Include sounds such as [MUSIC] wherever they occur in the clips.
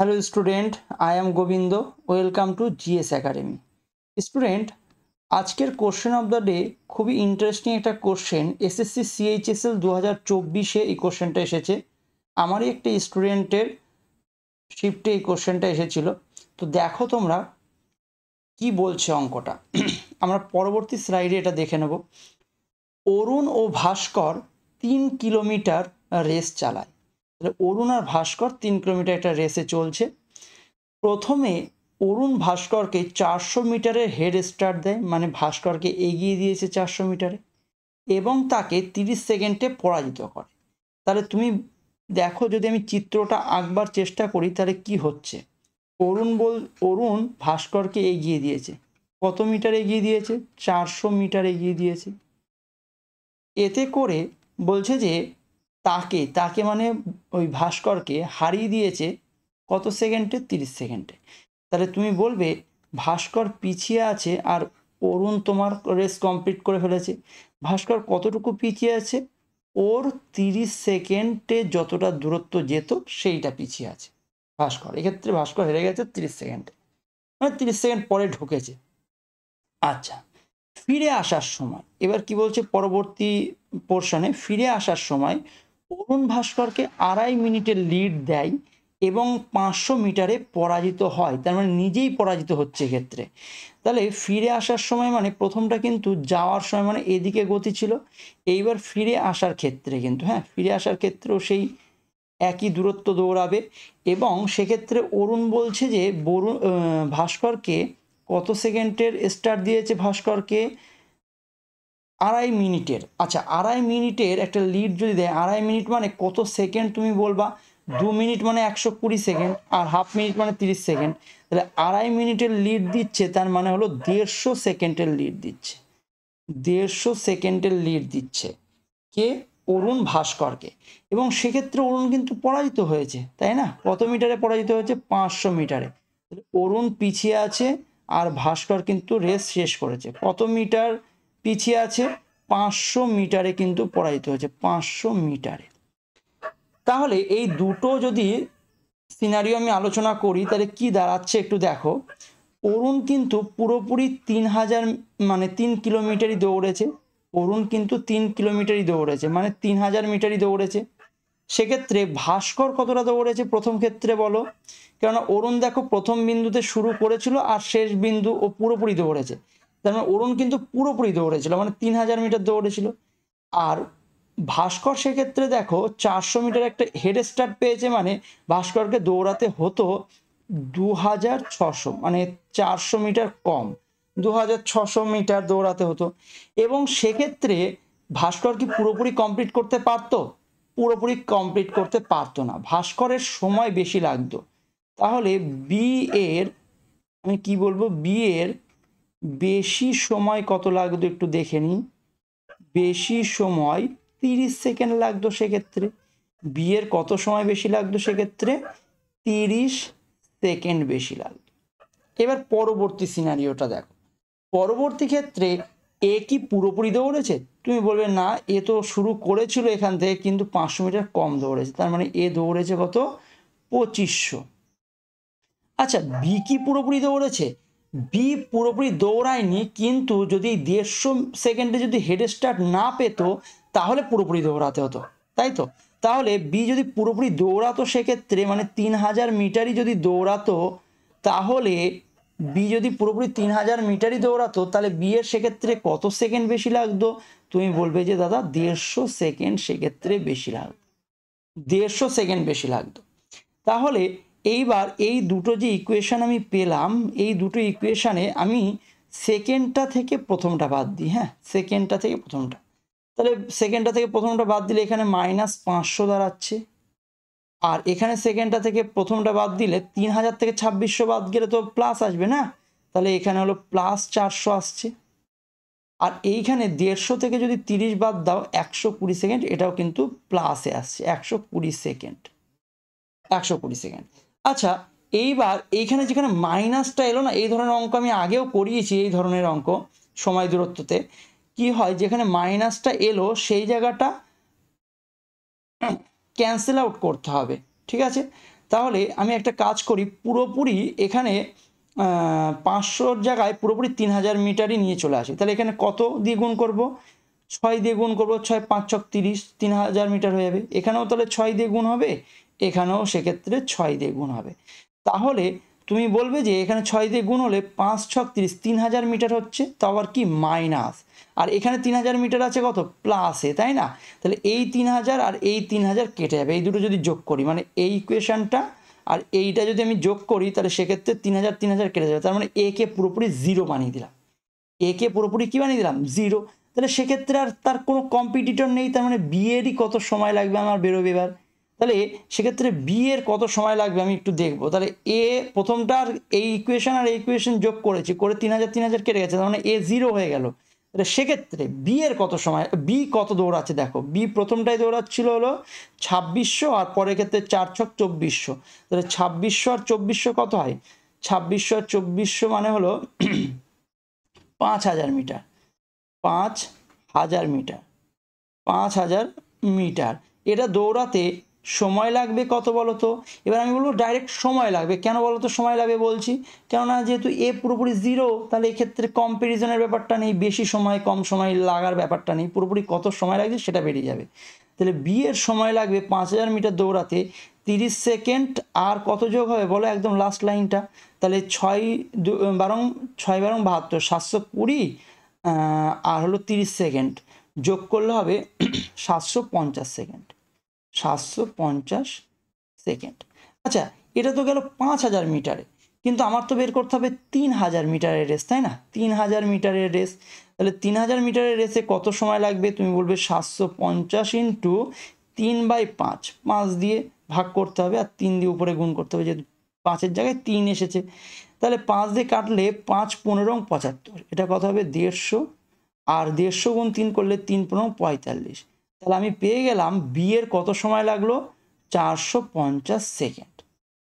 Hello student I am Gobinda welcome to GS academy student আজকের question of the day খুবই interesting একটা question SSC CHSL দু হাজার চব্বিশে এই কোশ্চেনটা এসেছে আমারই একটি স্টুডেন্টের শিফটে এই কোশ্চেনটা এসেছিল তো দেখো তোমরা কি বলছে অঙ্কটা আমরা পরবর্তী স্লাইডে এটা দেখে নেব অরুণ ও ভাস্কর তিন কিলোমিটার রেস চালায় তাহলে অরুণ আর ভাস্কর তিন কিলোমিটার একটা রেসে চলছে প্রথমে অরুণ ভাস্করকে চারশো মিটারের হেড স্টার্ট দেয় মানে ভাস্করকে এগিয়ে দিয়েছে চারশো মিটারে এবং তাকে তিরিশ সেকেন্ডে পরাজিত করে তাহলে তুমি দেখো যদি আমি চিত্রটা আঁকবার চেষ্টা করি তাহলে কি হচ্ছে অরুণ বল অরুণ ভাস্করকে এগিয়ে দিয়েছে কত মিটার এগিয়ে দিয়েছে চারশো মিটার এগিয়ে দিয়েছে এতে করে বলছে যে তাকে তাকে মানে ওই ভাস্করকে হারিয়ে দিয়েছে কত সেকেন্ডে তিরিশ সেকেন্ডে তাহলে তুমি বলবে ভাস্কর পিছিয়ে আছে আর অরুণ তোমার রেস কমপ্লিট করে ফেলেছে ভাস্কর কতটুকু পিছিয়ে আছে ওর তিরিশ সেকেন্ডে যতটা দূরত্ব যেত সেইটা পিছিয়ে আছে ভাস্কর এক্ষেত্রে ভাস্কর হেরে গেছে তিরিশ সেকেন্ডে মানে তিরিশ সেকেন্ড পরে ঢুকেছে আচ্ছা ফিরে আসার সময় এবার কি বলছে পরবর্তী পোর্শনে ফিরে আসার সময় অরুণ ভাস্করকে আড়াই মিনিটের লিড দেয় এবং পাঁচশো মিটারে পরাজিত হয় তার মানে নিজেই পরাজিত হচ্ছে ক্ষেত্রে তাহলে ফিরে আসার সময় মানে প্রথমটা কিন্তু যাওয়ার সময় মানে এদিকে গতি ছিল এইবার ফিরে আসার ক্ষেত্রে কিন্তু হ্যাঁ ফিরে আসার ক্ষেত্রেও সেই একই দূরত্ব দৌড়াবে এবং সেক্ষেত্রে অরুণ বলছে যে বরুণ ভাস্করকে কত সেকেন্ডের স্টার্ট দিয়েছে ভাস্করকে আড়াই মিনিটের আচ্ছা আড়াই মিনিটের একটা লিড যদি দেয় আড়াই মিনিট মানে কত সেকেন্ড তুমি বলবা হ্যাঁ। দু মিনিট মানে একশো কুড়ি সেকেন্ড আর হাফ মিনিট মানে তিরিশ সেকেন্ড তাহলে আড়াই মিনিটের লিড দিচ্ছে তার মানে হলো দেড়শো সেকেন্ডের লিড দিচ্ছে দেড়শো সেকেন্ডের লিড দিচ্ছে কে অরুণ ভাস্করকে এবং সেক্ষেত্রে অরুণ কিন্তু পরাজিত হয়েছে তাই না কত মিটারে পরাজিত হয়েছে পাঁচশো মিটারে অরুণ পিছিয়ে আছে আর ভাস্কর কিন্তু রেস শেষ করেছে কত মিটার পিছিয়ে আছে পাঁচশো মিটারে কিন্তু পরাজিত হয়েছে পাঁচশো মিটারে তাহলে এই দুটো যদি সিনারিও আমি আলোচনা করি তাহলে কি দাঁড়াচ্ছে একটু দেখো অরুণ কিন্তু পুরোপুরি তিন হাজার মানে তিন কিলোমিটারই দৌড়েছে অরুণ কিন্তু তিন কিলোমিটারই দৌড়েছে মানে তিন হাজার মিটারই দৌড়েছে সেক্ষেত্রে ভাস্কর কতটা দৌড়েছে প্রথম ক্ষেত্রে বলো কেননা অরুণ দেখো প্রথম বিন্দুতে শুরু করেছিল আর শেষ বিন্দু ও পুরোপুরি দৌড়েছে তার মানে অরুণ কিন্তু পুরোপুরি দৌড়েছিল মানে তিন হাজার মিটার দৌড়েছিল আর ভাস্কর সেক্ষেত্রে দেখো চারশো মিটার একটা হেড স্টার্ট পেয়েছে মানে ভাস্করকে দৌড়াতে হতো দু হাজার ছশো মানে চারশো মিটার কম দু হাজার ছশো মিটার দৌড়াতে হতো এবং সেক্ষেত্রে ভাস্কর কি পুরোপুরি কমপ্লিট করতে পারত পুরোপুরি কমপ্লিট করতে পারতো না ভাস্করের সময় বেশি লাগতো তাহলে বি এর আমি কি বলবো বি এর বেশি সময় কত লাগতো একটু দেখে নিই বেশি সময় তিরিশ সেকেন্ড লাগতো সেক্ষেত্রে বিয়ের কত সময় বেশি লাগতো সেক্ষেত্রে তিরিশ সেকেন্ড বেশি লাগতো এবার পরবর্তী সিনারিওটা দেখো পরবর্তী ক্ষেত্রে এ কি পুরোপুরি দৌড়েছে তুমি বলবে না এ তো শুরু করেছিল এখান থেকে কিন্তু পাঁচশো মিটার কম দৌড়েছে তার মানে এ দৌড়েছে কত পঁচিশশো আচ্ছা বি কি পুরোপুরি দৌড়েছে বি পুরোপুরি দৌড়ায়নি কিন্তু যদি দেড়শো সেকেন্ডে যদি হেড স্টার্ট না পেত তাহলে পুরোপুরি দৌড়াতে হতো তাই তো তাহলে বি যদি পুরোপুরি দৌড়াতো সেক্ষেত্রে মানে তিন হাজার মিটারই যদি দৌড়াতো তাহলে বি যদি পুরোপুরি তিন হাজার মিটারই দৌড়াতো তাহলে বিয়ের সেক্ষেত্রে কত সেকেন্ড বেশি লাগতো তুমি বলবে যে দাদা দেড়শো সেকেন্ড সেক্ষেত্রে বেশি লাগতো দেড়শো সেকেন্ড বেশি লাগতো তাহলে এইবার এই দুটো যে ইকুয়েশান আমি পেলাম এই দুটো ইকুয়েশানে আমি সেকেন্ডটা থেকে প্রথমটা বাদ দিই হ্যাঁ সেকেন্ডটা থেকে প্রথমটা তাহলে সেকেন্ডটা থেকে প্রথমটা বাদ দিলে এখানে মাইনাস পাঁচশো দাঁড়াচ্ছে আর এখানে সেকেন্ডটা থেকে প্রথমটা বাদ দিলে তিন হাজার থেকে ছাব্বিশশো বাদ গেলে তো প্লাস আসবে না তাহলে এখানে হলো প্লাস চারশো আসছে আর এইখানে দেড়শো থেকে যদি তিরিশ বাদ দাও একশো কুড়ি সেকেন্ড এটাও কিন্তু প্লাসে আসছে একশো কুড়ি সেকেন্ড একশো কুড়ি সেকেন্ড আচ্ছা এইবার এইখানে যেখানে মাইনাসটা এলো না এই ধরনের অঙ্ক আমি আগেও করিয়েছি এই ধরনের অঙ্ক সময় দূরত্বতে কি হয় যেখানে মাইনাসটা এলো সেই জায়গাটা ক্যান্সেল আউট করতে হবে ঠিক আছে তাহলে আমি একটা কাজ করি পুরোপুরি এখানে পাঁচশোর জায়গায় পুরোপুরি তিন হাজার মিটারই নিয়ে চলে আসি তাহলে এখানে কত দিয়ে গুণ করবো ছয় দিয়ে গুণ করবো ছয় পাঁচ ছক তিরিশ তিন হাজার মিটার হয়ে যাবে এখানেও তাহলে ছয় দিয়ে গুণ হবে এখানেও সেক্ষেত্রে ছয় দিয়ে গুণ হবে তাহলে তুমি বলবে যে এখানে ছয় দিয়ে গুণ হলে পাঁচ ছক তিরিশ তিন হাজার মিটার হচ্ছে তাও আর কি মাইনাস আর এখানে তিন হাজার মিটার আছে কত প্লাসে তাই না তাহলে এই তিন হাজার আর এই তিন হাজার কেটে যাবে এই দুটো যদি যোগ করি মানে এই ইকুয়েশানটা আর এইটা যদি আমি যোগ করি তাহলে সেক্ষেত্রে তিন হাজার তিন হাজার কেটে যাবে তার মানে একে পুরোপুরি জিরো বানিয়ে দিলাম একে পুরোপুরি কী বানিয়ে দিলাম জিরো তাহলে সেক্ষেত্রে আর তার কোনো কম্পিটিটর নেই তার মানে বিয়েরই কত সময় লাগবে আমার বেরোবে এবার তাহলে সেক্ষেত্রে বি এর কত সময় লাগবে আমি একটু দেখব তাহলে এ প্রথমটার এই ইকুয়েশন আর এই ইকুয়েশন যোগ করেছি করে তিন হাজার তিন হাজার কেটে গেছে তার মানে এ জিরো হয়ে গেল তাহলে সেক্ষেত্রে বি এর কত সময় বি কত দৌড়াচ্ছে দেখো বি প্রথমটাই দৌড়াচ্ছিল হলো ছাব্বিশশো আর পরের ক্ষেত্রে চার ছক চব্বিশশো তাহলে ছাব্বিশশো আর চব্বিশশো কত হয় ছাব্বিশশো আর চব্বিশশো মানে হলো [CLEARS THROAT] পাঁচ হাজার মিটার পাঁচ হাজার মিটার পাঁচ হাজার মিটার এটা দৌড়াতে সময় লাগবে কত বলো তো এবার আমি বলবো ডাইরেক্ট সময় লাগবে কেন বলো তো সময় লাগবে বলছি কেননা যেহেতু এ পুরোপুরি জিরো তাহলে এক্ষেত্রে কম্প্যারিজনের ব্যাপারটা নেই বেশি সময় কম সময় লাগার ব্যাপারটা নেই পুরোপুরি কত সময় লাগছে সেটা বেরিয়ে যাবে তাহলে বি এর সময় লাগবে পাঁচ হাজার মিটার দৌড়াতে তিরিশ সেকেন্ড আর কত যোগ হবে বলো একদম লাস্ট লাইনটা তাহলে ছয় বারং ছয় বারং বাহাত্তর সাতশো কুড়ি আর হলো তিরিশ সেকেন্ড যোগ করলে হবে [CLEARS THROAT] সাতশো পঞ্চাশ সেকেন্ড সাতশো পঞ্চাশ সেকেন্ড আচ্ছা এটা তো গেল পাঁচ হাজার মিটারে কিন্তু আমার তো বের করতে হবে তিন হাজার মিটারের রেস তাই না তিন হাজার মিটারের রেস তাহলে তিন হাজার মিটারের রেসে কত সময় লাগবে তুমি বলবে সাতশো পঞ্চাশ ইন্টু তিন বাই পাঁচ পাঁচ দিয়ে ভাগ করতে হবে আর তিন দিয়ে উপরে গুণ করতে হবে যেহেতু পাঁচের জায়গায় তিন এসেছে তাহলে পাঁচ দিয়ে কাটলে পাঁচ পনেরো পঁচাত্তর এটা কত হবে দেড়শো আর দেড়শো গুণ তিন করলে তিন পনেরো পঁয়তাল্লিশ তাহলে আমি পেয়ে গেলাম বিয়ের কত সময় লাগলো চারশো পঞ্চাশ সেকেন্ড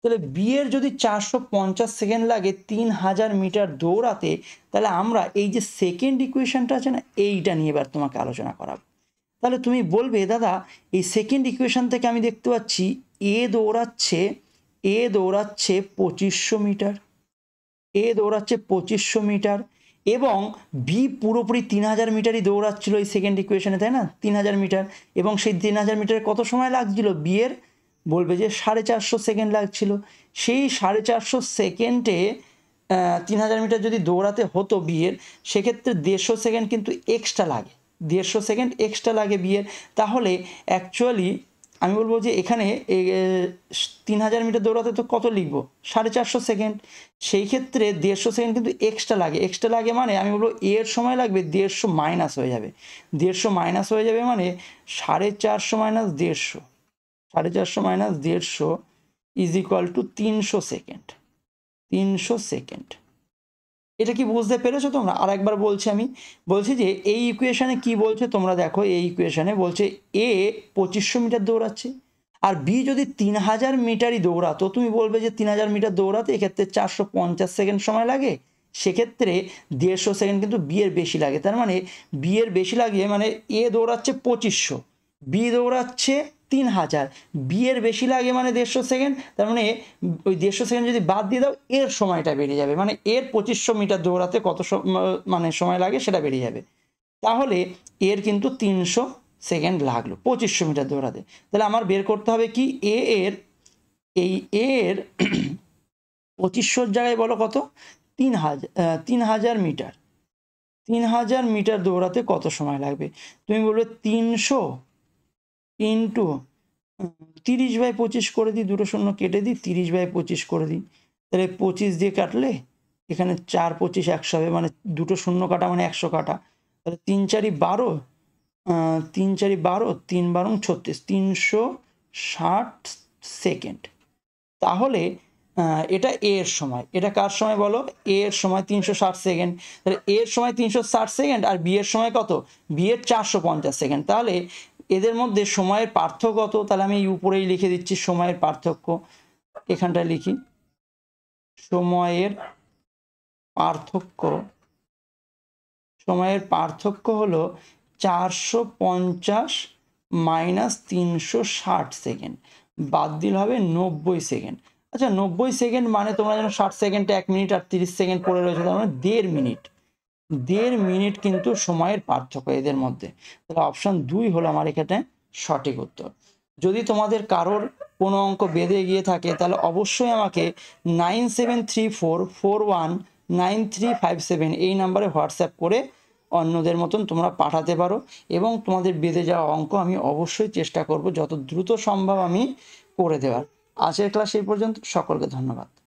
তাহলে বিয়ের যদি চারশো পঞ্চাশ সেকেন্ড লাগে তিন হাজার মিটার দৌড়াতে তাহলে আমরা এই যে সেকেন্ড ইকুয়েশনটা আছে না এইটা নিয়ে এবার তোমাকে আলোচনা করাবো তাহলে তুমি বলবে দাদা এই সেকেন্ড ইকুয়েশন থেকে আমি দেখতে পাচ্ছি এ দৌড়াচ্ছে এ দৌড়াচ্ছে পঁচিশশো মিটার এ দৌড়াচ্ছে পঁচিশশো মিটার এবং বি পুরোপুরি তিন হাজার মিটারই দৌড়াচ্ছিল এই সেকেন্ড ইকুয়েশনে তাই না তিন হাজার মিটার এবং সেই তিন হাজার মিটারে কত সময় লাগছিল বিয়ের বলবে যে সাড়ে চারশো সেকেন্ড লাগছিল সেই সাড়ে চারশো সেকেন্ডে তিন হাজার মিটার যদি দৌড়াতে হতো বিয়ের সেক্ষেত্রে দেড়শো সেকেন্ড কিন্তু এক্সট্রা লাগে দেড়শো সেকেন্ড এক্সট্রা লাগে বিয়ের তাহলে অ্যাকচুয়ালি আমি বলবো যে এখানে তিন হাজার মিটার দৌড়াতে তো কত লিখবো সাড়ে চারশো সেকেন্ড সেই ক্ষেত্রে দেড়শো সেকেন্ড কিন্তু এক্সট্রা লাগে এক্সট্রা লাগে মানে আমি বলবো এর সময় লাগবে দেড়শো মাইনাস হয়ে যাবে দেড়শো মাইনাস হয়ে যাবে মানে সাড়ে চারশো মাইনাস দেড়শো সাড়ে চারশো মাইনাস দেড়শো ইজ ইকুয়াল টু তিনশো সেকেন্ড তিনশো সেকেন্ড এটা কি বুঝতে পেরেছো তোমরা আর একবার বলছি আমি বলছি যে এই ইকুয়েশানে কি বলছে তোমরা দেখো এই ইকুয়েশানে বলছে এ পঁচিশশো মিটার দৌড়াচ্ছে আর বি যদি তিন হাজার মিটারই দৌড়াতো তুমি বলবে যে তিন হাজার মিটার দৌড়াতে এক্ষেত্রে চারশো পঞ্চাশ সেকেন্ড সময় লাগে সেক্ষেত্রে দেড়শো সেকেন্ড কিন্তু বিয়ের বেশি লাগে তার মানে বিয়ের বেশি লাগে মানে এ দৌড়াচ্ছে পঁচিশশো বি দৌড়াচ্ছে তিন হাজার বিয়ের বেশি লাগে মানে দেড়শো সেকেন্ড তার মানে ওই দেড়শো সেকেন্ড যদি বাদ দিয়ে দাও এর সময়টা বেরিয়ে যাবে মানে এর পঁচিশশো মিটার দৌড়াতে কত মানে সময় লাগে সেটা বেরিয়ে যাবে তাহলে এর কিন্তু তিনশো সেকেন্ড লাগলো পঁচিশশো মিটার দৌড়াতে তাহলে আমার বের করতে হবে কি এ এর এই এর [CLEARS THROAT] পঁচিশশোর জায়গায় বলো কত তিন হাজার তিন হাজার মিটার তিন হাজার মিটার দৌড়াতে কত সময় লাগবে তুমি বলবে তিনশো ইন্টু তিরিশ বাই পঁচিশ করে দিই দুটো শূন্য কেটে দিই তিরিশ বাই পঁচিশ করে দিই তাহলে পঁচিশ দিয়ে কাটলে এখানে চার পঁচিশ একশো হবে মানে দুটো শূন্য কাটা মানে একশো কাটা তাহলে তিন চারি বারো তিন চারি বারো তিন বারং ছত্রিশ তিনশো ষাট সেকেন্ড তাহলে এটা এর সময় এটা কার সময় বলো এর সময় তিনশো ষাট সেকেন্ড তাহলে এর সময় তিনশো ষাট সেকেন্ড আর বিয়ের সময় কত বিয়ের চারশো পঞ্চাশ সেকেন্ড তাহলে এদের মধ্যে সময়ের পার্থক্য কত তাহলে আমি উপরেই লিখে দিচ্ছি সময়ের পার্থক্য এখানটা লিখি সময়ের পার্থক্য সময়ের পার্থক্য হলো চারশো পঞ্চাশ মাইনাস তিনশো ষাট সেকেন্ড বাদ দিল হবে নব্বই সেকেন্ড আচ্ছা নব্বই সেকেন্ড মানে তোমরা যেন ষাট সেকেন্ডে এক মিনিট আর তিরিশ সেকেন্ড পড়ে রয়েছে তার মানে দেড় মিনিট দেড় মিনিট কিন্তু সময়ের পার্থক্য এদের মধ্যে তাহলে অপশান দুই হলো আমার এখানে সঠিক উত্তর যদি তোমাদের কারোর কোনো অঙ্ক বেঁধে গিয়ে থাকে তাহলে অবশ্যই আমাকে nine seven three four four one nine three five seven এই নাম্বারে হোয়াটসঅ্যাপ করে অন্যদের মতন তোমরা পাঠাতে পারো এবং তোমাদের বেঁধে যাওয়া অঙ্ক আমি অবশ্যই চেষ্টা করব যত দ্রুত সম্ভব আমি করে দেওয়ার আজকের ক্লাস এই পর্যন্ত সকলকে ধন্যবাদ